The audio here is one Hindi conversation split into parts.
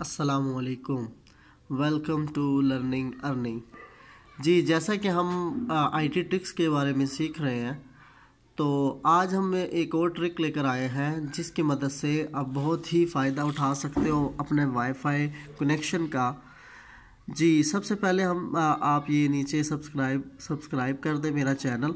असलकुम वेलकम टू लर्निंग अर्निंग जी जैसा कि हम आई टी ट्रिक्स के बारे में सीख रहे हैं तो आज हम एक और ट्रिक लेकर आए हैं जिसकी मदद से आप बहुत ही फ़ायदा उठा सकते हो अपने वाईफाई कनेक्शन का जी सबसे पहले हम आ, आप ये नीचे सब्सक्राइब सब्सक्राइब कर दें मेरा चैनल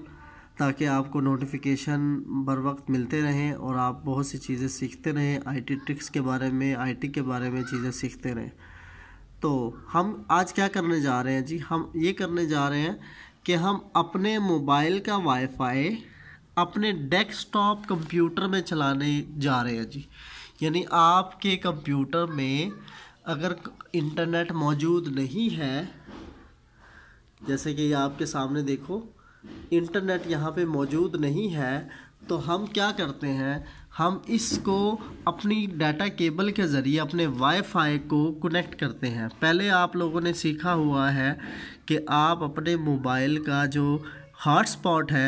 ताकि आपको नोटिफिकेशन बर वक्त मिलते रहें और आप बहुत सी चीज़ें सीखते रहें आईटी ट्रिक्स के बारे में आईटी के बारे में चीज़ें सीखते रहें तो हम आज क्या करने जा रहे हैं जी हम ये करने जा रहे हैं कि हम अपने मोबाइल का वाईफाई अपने डेस्कटॉप कंप्यूटर में चलाने जा रहे हैं जी यानी आपके कंप्यूटर में अगर इंटरनेट मौजूद नहीं है जैसे कि आपके सामने देखो इंटरनेट यहाँ पे मौजूद नहीं है तो हम क्या करते हैं हम इसको अपनी डाटा केबल के ज़रिए अपने वाईफाई को कनेक्ट करते हैं पहले आप लोगों ने सीखा हुआ है कि आप अपने मोबाइल का जो हॉटस्पॉट है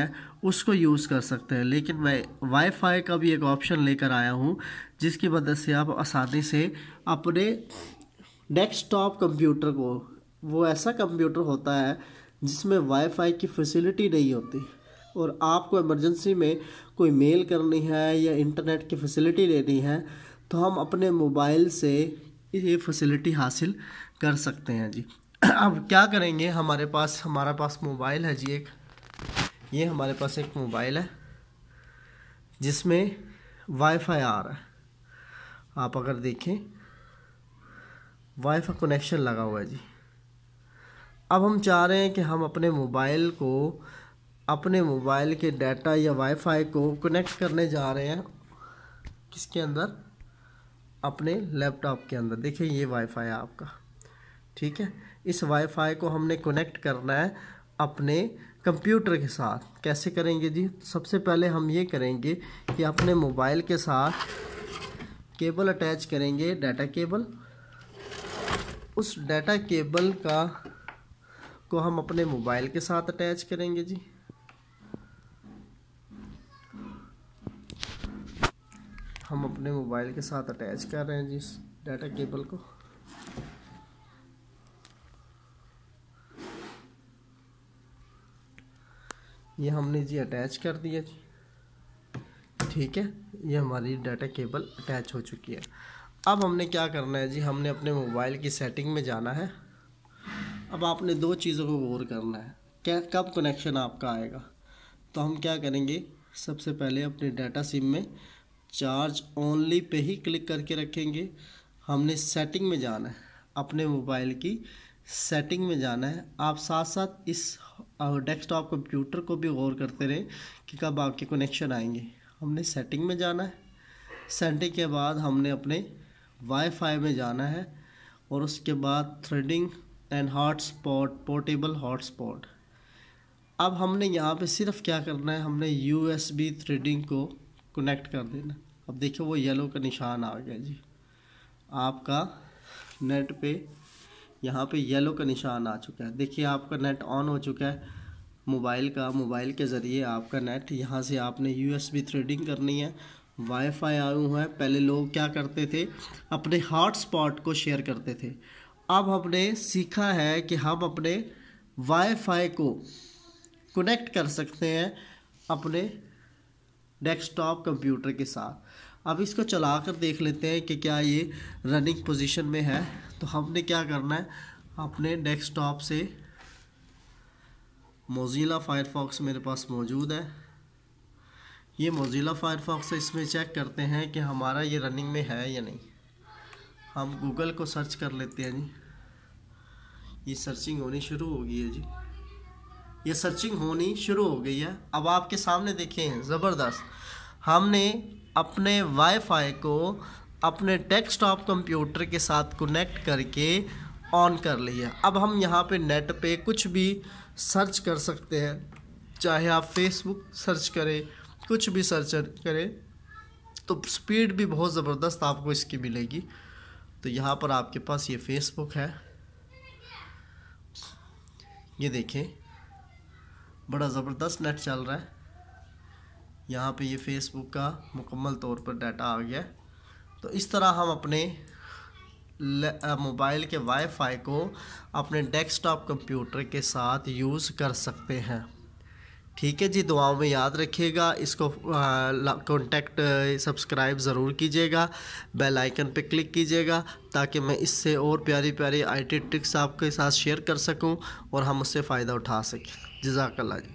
उसको यूज़ कर सकते हैं लेकिन मैं वाईफाई का भी एक ऑप्शन लेकर आया हूँ जिसकी मदद से आप आसानी से अपने डेस्कटॉप कंप्यूटर को वो ऐसा कंप्यूटर होता है जिसमें वाईफाई की फैसिलिटी नहीं होती और आपको इमरजेंसी में कोई मेल करनी है या इंटरनेट की फैसिलिटी लेनी है तो हम अपने मोबाइल से ये फैसिलिटी हासिल कर सकते हैं जी अब क्या करेंगे हमारे पास हमारा पास मोबाइल है जी एक ये हमारे पास एक मोबाइल है जिसमें वाईफाई आ रहा है आप अगर देखें वाईफाई कनेक्शन लगा हुआ है जी अब हम चाह रहे हैं कि हम अपने मोबाइल को अपने मोबाइल के डाटा या वाईफाई को कनेक्ट करने जा रहे हैं किसके अंदर अपने लैपटॉप के अंदर देखिए ये वाईफाई आपका ठीक है इस वाईफाई को हमने कनेक्ट करना है अपने कंप्यूटर के साथ कैसे करेंगे जी सबसे पहले हम ये करेंगे कि अपने मोबाइल के साथ केबल अटैच करेंगे डाटा केबल उस डाटा केबल का इसको हम अपने मोबाइल के साथ अटैच करेंगे जी हम अपने मोबाइल के साथ अटैच कर रहे हैं जी इस डाटा केबल को ये हमने जी अटैच कर दिया जी ठीक है ये हमारी डाटा केबल अटैच हो चुकी है अब हमने क्या करना है जी हमने अपने मोबाइल की सेटिंग में जाना है अब आपने दो चीज़ों को गौर करना है क्या कब कनेक्शन आपका आएगा तो हम क्या करेंगे सबसे पहले अपने डाटा सिम में चार्ज ओनली पे ही क्लिक करके रखेंगे हमने सेटिंग में जाना है अपने मोबाइल की सेटिंग में जाना है आप साथ साथ इस डेस्कटॉप कंप्यूटर को भी गौर करते रहें कि कब आपके कनेक्शन आएंगे हमने सेटिंग में जाना है सेटिंग के बाद हमने अपने वाईफाई में जाना है और उसके बाद tethering and hot spot portable hot spot अब हमने यहाँ पे सिर्फ क्या करना है हमने यू एस बी थ्रेडिंग को कनेक्ट कर देना अब देखिए वो येलो का निशान आ गया जी आपका नेट पे यहाँ पे येलो का निशान आ चुका है देखिए आपका नेट ऑन हो चुका है मोबाइल का मोबाइल के ज़रिए आपका नेट यहाँ से आपने यू एस बी थ्रेडिंग करनी है वाईफाई आए हुए हैं पहले लोग क्या करते थे अपने हॉट स्पॉट को शेयर करते थे अब हमने सीखा है कि हम अपने वाईफाई को कनेक्ट कर सकते हैं अपने डेस्कटॉप कंप्यूटर के साथ अब इसको चला कर देख लेते हैं कि क्या ये रनिंग पोजीशन में है तो हमने क्या करना है अपने डेस्कटॉप से मोज़िला फायरफॉक्स मेरे पास मौजूद है ये मोज़िला फायरफॉक्स है इसमें चेक करते हैं कि हमारा ये रनिंग में है या नहीं हम गूगल को सर्च कर लेते हैं जी ये सर्चिंग होनी शुरू हो गई है जी ये सर्चिंग होनी शुरू हो गई है अब आपके सामने देखे हैं ज़बरदस्त हमने अपने वाईफाई को अपने डेस्कटॉप कंप्यूटर के साथ कनेक्ट करके ऑन कर लिया अब हम यहाँ पे नेट पे कुछ भी सर्च कर सकते हैं चाहे आप फेसबुक सर्च करें कुछ भी सर्च करें तो स्पीड भी बहुत ज़बरदस्त आपको इसकी मिलेगी तो यहाँ पर आपके पास ये फेसबुक है ये देखें बड़ा ज़बरदस्त नेट चल रहा है यहाँ पे ये फेसबुक का मुकम्मल तौर पर डाटा आ गया तो इस तरह हम अपने मोबाइल के वाईफाई को अपने डेस्कटॉप कंप्यूटर के साथ यूज़ कर सकते हैं ठीक है जी दुआओं में याद रखिएगा इसको कॉन्टैक्ट सब्सक्राइब ज़रूर कीजिएगा बेल आइकन पर क्लिक कीजिएगा ताकि मैं इससे और प्यारी प्यारी आईटी ट्रिक्स आपके साथ शेयर कर सकूं और हम उससे फ़ायदा उठा सकें जजाकल्ला जी